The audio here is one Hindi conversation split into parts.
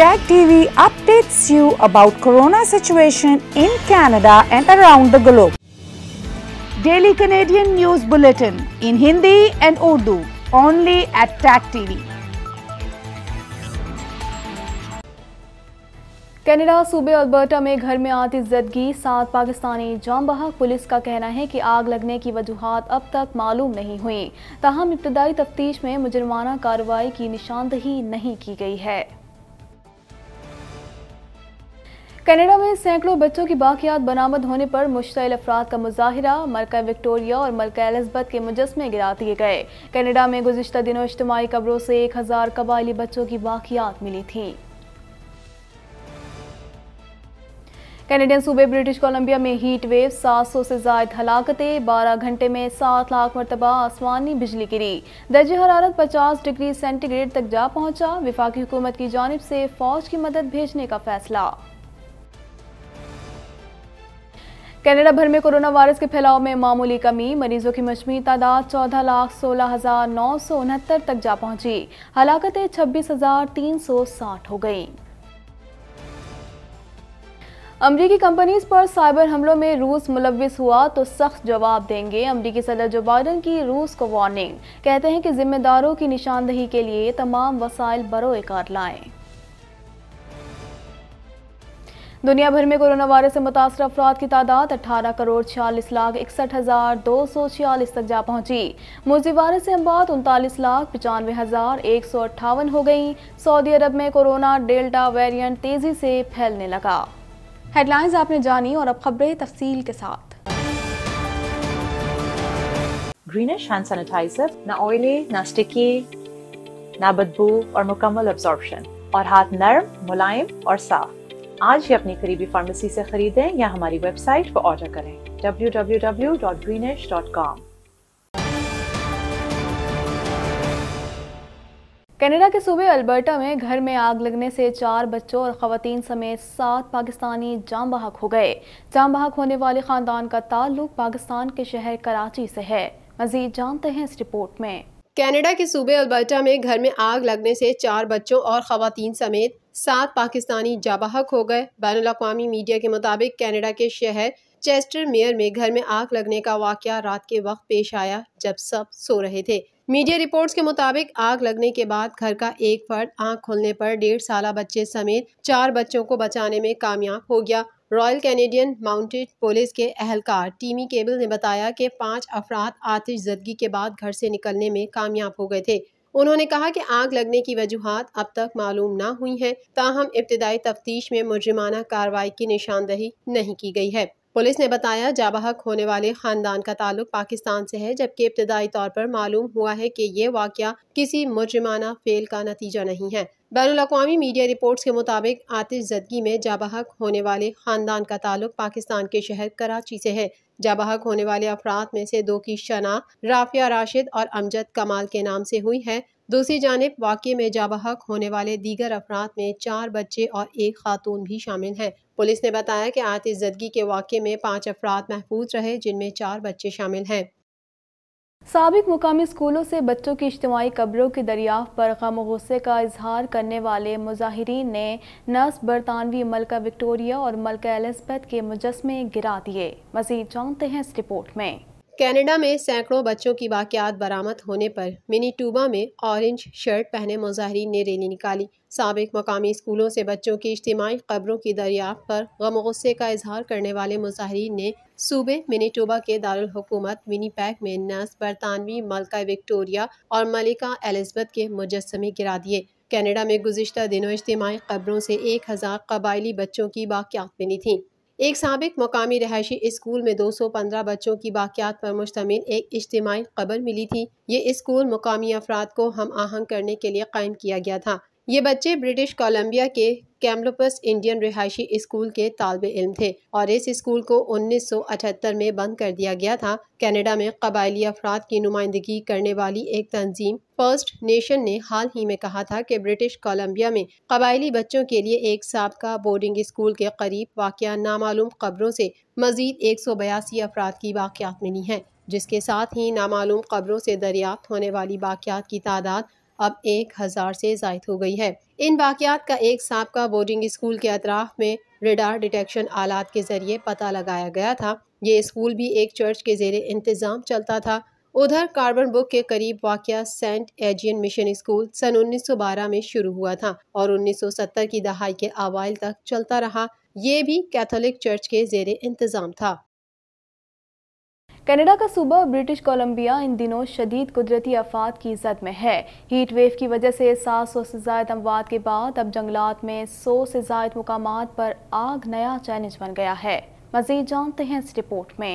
Tag TV updates you about corona situation in Canada and around the globe. Daily Canadian News Bulletin in Hindi and Urdu only at Tag TV. Canada सूबे अल्बर्टा में घर में आती जदगी सात पाकिस्तानी जामबहाक पुलिस का कहना है कि आग लगने की वजूहत अब तक मालूम नहीं हुई ताहम इब्तदाई तफ्तीश में मुजरमाना कार्रवाई की निशानदही नहीं की गई है कनाडा में सैकड़ों बच्चों की बाकियात बरामद होने पर मुश्तिल अफराद का मुजाहरा मलका विक्टोरिया और मलका एलिजबत के मुजस्मे गिरा दिए गए कनाडा में गुजशत दिनों इज्तमी कब्रों से एक हज़ार कबायली बच्चों की बाकियात मिली थी कैनेडियन सूबे ब्रिटिश कोलंबिया में हीट वेव 700 से जायद हलाकतें 12 घंटे में 7 लाख मरतबा आसमानी बिजली गिरी दर्ज हरारत 50 डिग्री सेंटीग्रेड तक जा पहुंचा विफाकी हुकूमत की जानब से फौज की मदद भेजने का फैसला कनाडा भर में कोरोना वायरस के फैलाव में मामूली कमी मरीजों की मजमू तादाद चौदह लाख सोलह हजार नौ सौ उनहत्तर तक जा पहुंची हलाकतें छब्बीस हजार तीन सौ साठ हो गई अमरीकी कंपनीज पर साइबर हमलों में रूस मुलविस हुआ तो सख्त जवाब देंगे अमरीकी सदर जो बाइडन की रूस को वार्निंग कहते हैं कि जिम्मेदारों की निशानदही के लिए तमाम वसाइल बरोकार लाएं दुनिया भर में कोरोना वायरस से मुतासर अफराद की तादाद अठारह करोड़ छियालीस लाख इकसठ हज़ार दो सौ छियालीस तक जा पहुंची मुर्जी वायरस से अमवात उनतालीस लाख पचानवे हज़ार एक सौ अट्ठावन हो गई सऊदी अरब में कोरोना डेल्टा वेरियंट तेज़ी से फैलने लगा हेडलाइंस आपने जानी और अब खबरें तफसील के साथ ग्रीनिश हैंड सैनिटाइजर ना ऑयली ना स्टिकी ना बदबू और मुकम्मल एब्जॉर्बशन और हाथ नरम मुलायम और साफ आज ही अपनी करीबी फार्मेसी से खरीदें या हमारी वेबसाइट पर ऑर्डर करें www.greenish.com कनाडा के सूबे अल्बर्टा में घर में आग लगने से चार बच्चों और खातन समेत सात पाकिस्तानी जाम बहक हो गए जाम बहक होने वाले ख़ानदान का ताल्लुक पाकिस्तान के शहर कराची से है मजीद जानते हैं इस रिपोर्ट में कनाडा के सूबे अल्बर्टा में घर में आग लगने से चार बच्चों और खातन समेत सात पाकिस्तानी जाबाहक हो गए बैन अवी मीडिया के मुताबिक कैनेडा के शहर चेस्टर मेयर में घर में आग लगने का वाक़ रात के वक्त पेश आया जब सब सो रहे थे मीडिया रिपोर्ट्स के मुताबिक आग लगने के बाद घर का एक फर्द आंख खोलने पर डेढ़ साल बच्चे समेत चार बच्चों को बचाने में कामयाब हो गया रॉयल कैनेडियन माउंटेड पुलिस के अहलकार टीमी केबल ने बताया कि पांच अफराद आतिश जदगी के बाद घर से निकलने में कामयाब हो गए थे उन्होंने कहा कि आग लगने की वजूहत अब तक मालूम ना हुई हैं ताहम इब्तदाई तफ्तीश में मुजरमाना कार्रवाई की निशानदही नहीं की गई है पुलिस ने बताया जाबहक होने वाले खानदान का ताल्लुक पाकिस्तान से है जबकि इब्तदाई तौर पर मालूम हुआ है कि ये वाक़ किसी मुजरमाना फेल का नतीजा नहीं है बैन अवी मीडिया रिपोर्ट्स के मुताबिक आतिश जदगी में जाबहक होने वाले ख़ानदान का ताल्लुक पाकिस्तान के शहर कराची से है जाबहक होने वाले अफराद में से दो की शना राफिया राशिद और अमजद कमाल के नाम से हुई है दूसरी जानब वाक़े में जाबहक होने वाले दीगर अफराद में चार बच्चे और एक खातून भी शामिल हैं पुलिस ने बताया कि आतिश जदगी के वाक़े में पाँच अफराद महफूज रहे जिनमें चार बच्चे शामिल हैं सबक मुकामी स्कूलों से बच्चों की इज्तमी कब्रों की दरियाफ़ पर गम गुस्से का इजहार करने वाले मुजाहरीन ने नर्स बरतानवी मलका विक्टोरिया और मलका एलिजबेथ के मुजस्मे गिरा दिए मजीद जानते हैं इस रिपोर्ट में कनाडा में सैकड़ों बच्चों की वाकियात बरामद होने पर मिनीटूबा में ऑरेंज शर्ट पहने मुजाहरीन ने रैली निकाली सबक मकामी स्कूलों से बच्चों की इज्तमी खबरों की दरियाफ्त पर गम गुस्से का इजहार करने वाले मुजाहरीन ने सूबे टूबा के दारकूमत पैक में नर्स बरतानवी मलका विक्टोरिया और मलिका एलिजबथ के मुजस्मे गिरा दिए कैनेडा में गुजशत दिनों इज्तमी खबरों से एक हज़ार कबायली बच्चों की वाकयात मिली थी एक सबक मकामी रहायशी स्कूल में 215 बच्चों की बाक्यात पर मुश्तमिल एक इज्तमी खबर मिली थी ये स्कूल मकामी अफराद को हम आहंग करने के लिए कायम किया गया था ये बच्चे ब्रिटिश कोलंबिया के कैमलोपस इंडियन रिहायशी स्कूल के तालब इल्म थे और इस स्कूल को 1978 में बंद कर दिया गया था कनाडा में कबायली अफराद की नुमाइंदगी करने वाली एक तंजीम फर्स्ट नेशन ने हाल ही में कहा था कि ब्रिटिश कोलंबिया में कबायली बच्चों के लिए एक सबका बोर्डिंग स्कूल के करीब वाक़ नामालूम खबरों से मजीद एक सौ बयासी अफराद की वाकियात मिली हैं जिसके साथ ही नामालूम खबरों से दरियाफ्त होने वाली वाक़ात की तादाद अब एक हज़ार से जायद हो गई है इन वाकियात का एक सबका बोर्डिंग स्कूल के अतराफ में रेडार डिटेक्शन आलात के ज़रिए पता लगाया गया था ये स्कूल भी एक चर्च के जेर इंतज़ाम चलता था उधर कार्बन बुक के करीब वाक़ सेंट एजियन मिशन स्कूल सन 1912 में शुरू हुआ था और 1970 की दहाई के अवाइल तक चलता रहा ये भी कैथोलिक चर्च के जेर इंतज़ाम था कनाडा का सूबा ब्रिटिश कोलंबिया इन दिनों शदीद कुदरती आफात की जद में है हीट वेव की वजह से सात सौ से जायद अमवाद के बाद अब जंगलात में सौ से जायद मुकाम पर आग नया चैलेंज बन गया है मजीद जानते हैं इस रिपोर्ट में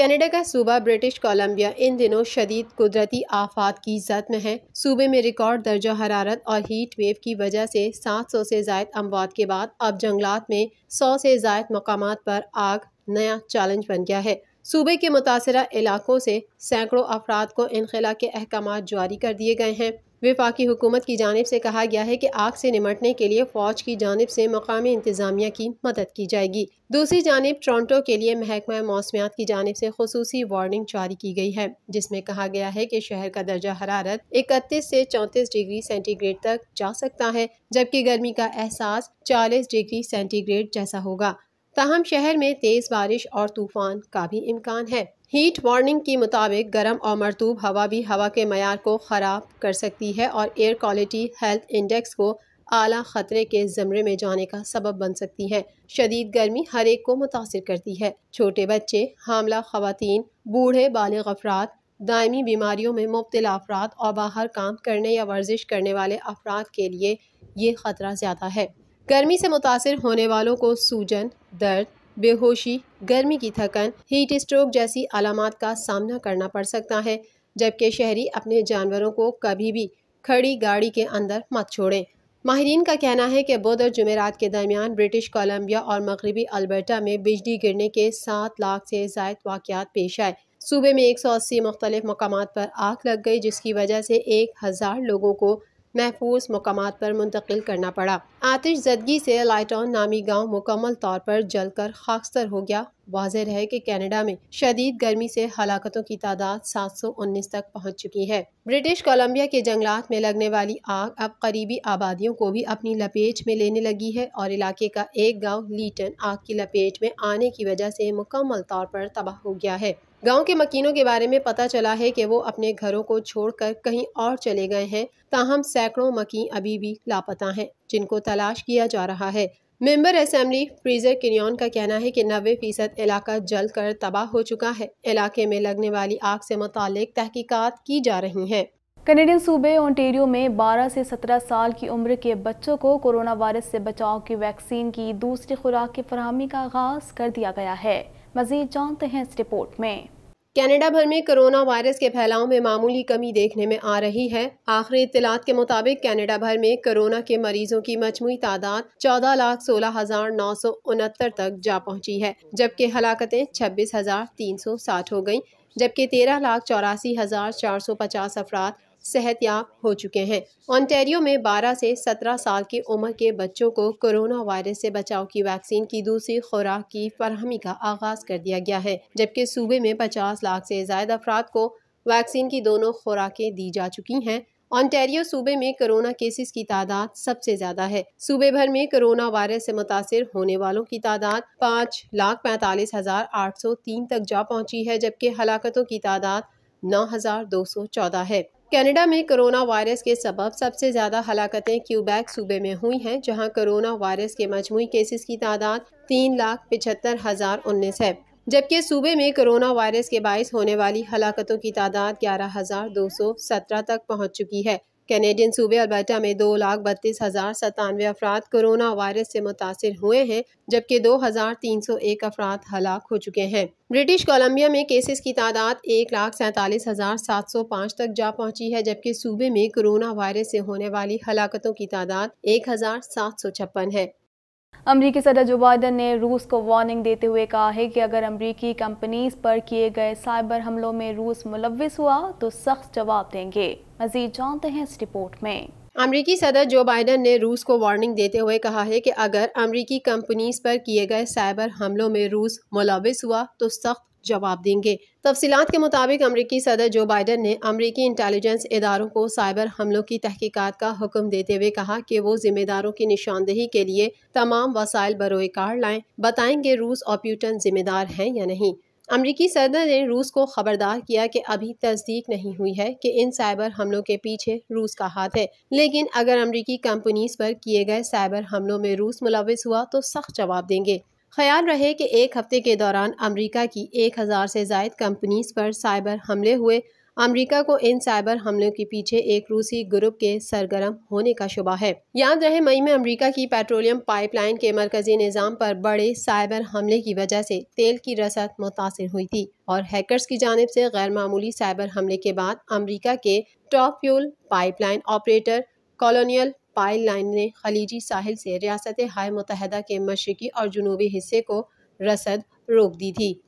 कनाडा का सूबा ब्रिटिश कोलंबिया इन दिनों शदीद कुदरती आफात की जद में है सूबे में रिकॉर्ड दर्जा हरारत और हीट वेव की वजह से 700 से जायद अमवात के बाद अब जंगलात में 100 से जायद मकाम पर आग नया चैलेंज बन गया है सूबे के मुतासर इलाकों से सैकड़ों अफराद को इनखला के अहकाम जारी कर दिए गए हैं विफाकी हुकूमत की जानब से कहा गया है कि आग से निमटने के लिए फौज की जानब से मकामी इंतजामिया की मदद की जाएगी दूसरी जानब टोरटो के लिए महकमा मौसमियात की जानब से खसूसी वार्निंग जारी की गई है जिसमें कहा गया है कि शहर का दर्जा हरारत इकतीस से चौंतीस डिग्री सेंटीग्रेड तक जा सकता है जबकि गर्मी का एहसास चालीस डिग्री सेंटीग्रेड जैसा होगा तहम शहर में तेज़ बारिश और तूफान का भी इम्कान है हीट वार्निंग के मुताबिक गर्म और मरतूब हवा भी हवा के मैार को ख़राब कर सकती है और एयर क्वालिटी हेल्थ इंडेक्स को आला ख़तरे के ज़मरे में जाने का सबब बन सकती है शदीद गर्मी हर एक को मुतासर करती है छोटे बच्चे हामला खातन बूढ़े बालग अफराद दायमी बीमारियों में मुबतला अफराद और बाहर काम करने या वर्जिश करने वाले अफराद के लिए ये ख़तरा ज़्यादा है गर्मी से मुतासर होने वालों को सूजन दर्द बेहोशी गर्मी की थकन हीट स्ट्रोक जैसी अलामत का सामना करना पड़ सकता है जबकि शहरी अपने जानवरों को कभी भी खड़ी गाड़ी के अंदर मत छोड़ें माहरीन का कहना है कि बुध और जमेरात के दरमियान ब्रिटिश कोलंबिया और मगरबी अल्बर्टा में बिजली गिरने के सात लाख से जायद वाक़ात पेश आए सूबे में एक सौ अस्सी मुख्तलिफ मकाम पर आग लग गई जिसकी वजह से एक हज़ार लोगों को महफूज मकाम पर मुंतकिल करना पड़ा आतिश जदगी से लाइटॉन नामी गांव मुकम्मल तौर पर जलकर खाकसर हो गया वाजह रहे कि कनाडा में शदीद गर्मी से हलाकतों की तादाद 719 तक पहुंच चुकी है ब्रिटिश कोलंबिया के जंगलात में लगने वाली आग अब करीबी आबादियों को भी अपनी लपेट में लेने लगी है और इलाके का एक गांव लीटन आग की लपेट में आने की वजह से मुकम्मल तौर पर तबाह हो गया है गांव के मकीनों के बारे में पता चला है कि वो अपने घरों को छोड़कर कहीं और चले गए हैं ताहम सैकड़ों मकी अभी भी लापता हैं जिनको तलाश किया जा रहा है मेंबर असम्बली फ्रीजर किन्न का कहना है कि 90 फ़ीसद इलाका जल कर तबाह हो चुका है इलाके में लगने वाली आग से मुतल तहकीकत की जा रही है कनेडियन सूबे ओंटेरियो में 12 से 17 साल की उम्र के बच्चों को कोरोना वायरस से बचाव की वैक्सीन की दूसरी खुराक की फरहमी का आगाज़ कर दिया गया है मजीद जानते हैं इस रिपोर्ट में कनाडा भर में कोरोना वायरस के फैलाव में मामूली कमी देखने में आ रही है आखिरी इतलात के मुताबिक कनाडा भर में कोरोना के मरीजों की मजमू तादाद चौदह लाख सोलह हजार नौ सौ उनहत्तर तक जा पहुंची है जबकि हलाकतें छब्बीस हजार तीन सौ साठ हो गयी जबकि तेरह लाख चौरासी हजार चार सौ पचास अफराद याब हो चुके हैं ऑनटेरियो में 12 से 17 साल की उम्र के बच्चों को कोरोना वायरस से बचाव की वैक्सीन की दूसरी खुराक की फरहमी का आगाज कर दिया गया है जबकि सूबे में 50 लाख से ज्यादा अफराद को वैक्सीन की दोनों खुराकें दी जा चुकी हैं ऑन्टेरियो सूबे में कोरोना केसेस की तादाद सबसे ज्यादा है सूबे भर में कोरोना वायरस से मुतासर होने वालों की तादाद पाँच लाख पैंतालीस हजार आठ सौ तीन तक जा पहुंची है जबकि हलाकतों की तादाद नौ हजार दो सौ चौदह है कनाडा में कोरोना वायरस के सबब सबसे ज़्यादा हलाकतें क्यूबैक सूबे में हुई हैं जहां कोरोना वायरस के मजमू केसेस की तादाद तीन लाख पिछहत्तर हज़ार उन्नीस है जबकि सूबे में कोरोना वायरस के बायस होने वाली हलाकतों की तादाद ग्यारह हज़ार दो सौ सत्रह तक पहुँच चुकी है कैनेडियन सूबे अल्बर्टा में दो लाख बत्तीस हज़ार सतानवे अफराद कोरोना वायरस से मुतासर हुए हैं जबकि दो हज़ार तीन सौ एक अफराद हलाक हो चुके हैं ब्रिटिश कोलम्बिया में केसेस की तादाद एक लाख सैंतालीस हज़ार सात सौ पाँच तक जा पहुँची है जबकि सूबे में कोरोना वायरस से होने वाली हलाकतों की तादाद एक हज़ार सात सौ छप्पन है अमरीकी सदर जो बाइडन ने रूस को वार्निंग देते हुए कहा है कि अगर अमरीकी कंपनीज पर किए गए साइबर हमलों में रूस मुलविस हुआ तो सख्त जवाब देंगे मजीद जानते हैं इस रिपोर्ट में अमरीकी सदर जो बाइडन ने रूस को वार्निंग देते हुए कहा है कि अगर अमरीकी कंपनीज पर किए गए साइबर हमलों में रूस मुलविस हुआ तो सख्त जवाब देंगे तफसीत के मुताबिक अमरीकी सदर जो बाइडन ने अमरीकी इंटेलिजेंस इदारों को साइबर हमलों की तहकीकत का हुक्म देते हुए कहा कि वो जिम्मेदारों की निशानदेही के लिए तमाम वसाइल बरोए कार लाएं बताएंगे रूस और प्यूटन जिम्मेदार हैं या नहीं अमरीकी सदर ने रूस को खबरदार किया कि अभी तस्दीक नहीं हुई है कि इन साइबर हमलों के पीछे रूस का हाथ है लेकिन अगर अमरीकी कंपनीज पर किए गए साइबर हमलों में रूस मुलविस हुआ तो सख्त जवाब देंगे ख्याल रहे कि एक हफ्ते के दौरान अमरीका की एक हज़ार से जायद कंपनीज पर साइबर हमले हुए अमेरिका को इन साइबर हमलों के पीछे एक रूसी ग्रुप के सरगर्म होने का शुबा है याद रहे मई में अमेरिका की पेट्रोलियम पाइपलाइन के मरकजी निज़ाम पर बड़े साइबर हमले की वजह से तेल की रसद मुतासर हुई थी और हैकर्स की जानब से गैर मामूली साइबर हमले के बाद अमेरिका के top fuel pipeline operator Colonial pipeline ने खलीजी साहिल से रियासत हाय मुतहदा के मशरकी और जनूबी हिस्से को रसद रोक दी थी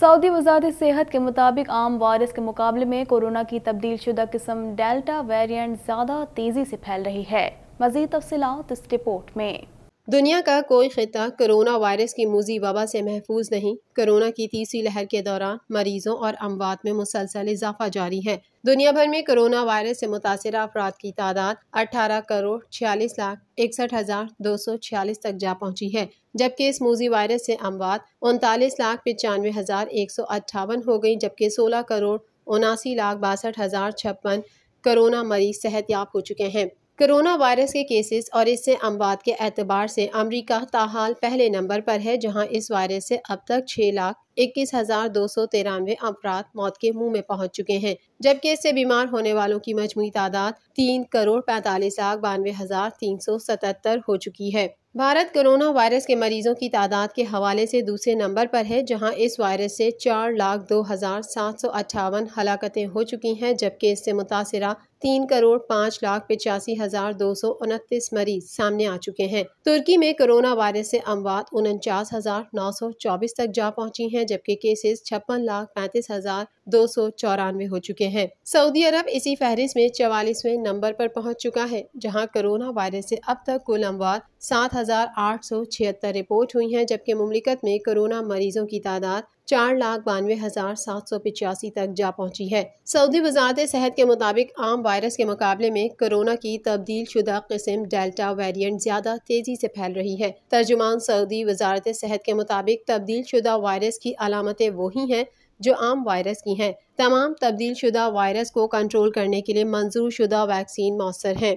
सऊदी वजारत सेहत के मुताबिक आम वायरस के मुकाबले में कोरोना की तब्दील शुदा किस्म डेल्टा वेरिएंट ज़्यादा तेज़ी से फैल रही है मजीद तफसलत इस रिपोर्ट में दुनिया का कोई खिता कोरोना वायरस की मूजी वबा से महफूज नहीं कोरोना की तीसरी लहर के दौरान मरीजों और अमवात में मुसलसल इजाफा जारी है दुनिया भर में कोरोना वायरस से मुतासर अफराद की तादाद अठारह करोड़ छियालीस लाख इकसठ हजार दो सौ छियालीस तक जा पहुंची है जबकि इस मूजी वायरस से अमवात उनतालीस लाख पचानवे हज़ार एक सौ अट्ठावन हो गई जबकि सोलह करोड़ उनासी लाख बासठ हज़ार छप्पन करोना मरीज सेहत याब हो चुके हैं कोरोना वायरस के केसेस और इससे अमवात के अतबार से अमरीका ताहाल पहले नंबर पर है जहां इस वायरस से अब तक छः लाख इक्कीस हज़ार दो सौ तिरानवे अफराद मौत के मुंह में पहुंच चुके हैं जबकि इससे बीमार होने वालों की मजमू तादाद तीन करोड़ पैंतालीस लाख बानवे हज़ार तीन सौ सतहत्तर हो चुकी है भारत कोरोना वायरस के मरीजों की तादाद के हवाले से दूसरे नंबर पर है जहां इस वायरस से चार लाख दो हज़ार सात सौ अट्ठावन हलाकतें हो चुकी हैं जबकि इससे मुतासरा तीन करोड़ पाँच लाख पिचासी हज़ार दो सौ उनतीस मरीज सामने आ चुके हैं तुर्की में कोरोना वायरस से अमवात उनचास हज़ार नौ सौ चौबीस तक जा पहुंची हैं जबकि केसेस छप्पन लाख पैंतीस हज़ार दो सौ चौरानवे हो चुके हैं सऊदी अरब इसी फहरिस्त में चवालीसवें नंबर पर पहुंच चुका है जहां कोरोना वायरस से अब तक कुल अमवात सात हज़ार रिपोर्ट हुई हैं जबकि ममलिकत में कोरोना मरीजों की तादाद चार लाख बानवे हज़ार सात सौ पिचासी तक जा पहुंची है सऊदी वजारत सेहत के मुताबिक आम वायरस के मुकाबले में कोरोना की तब्दील शुदा किस्म डेल्टा वेरिएंट ज़्यादा तेज़ी से फैल रही है तर्जुमान सऊदी वजारत सेहत के मुताबिक तब्दील शुदा वायरस की अलामतें वही हैं जो आम वायरस की हैं तमाम तब्दील शुदा वायरस को कंट्रोल करने के लिए मंजूर शुदा वैक्सीन मौसर हैं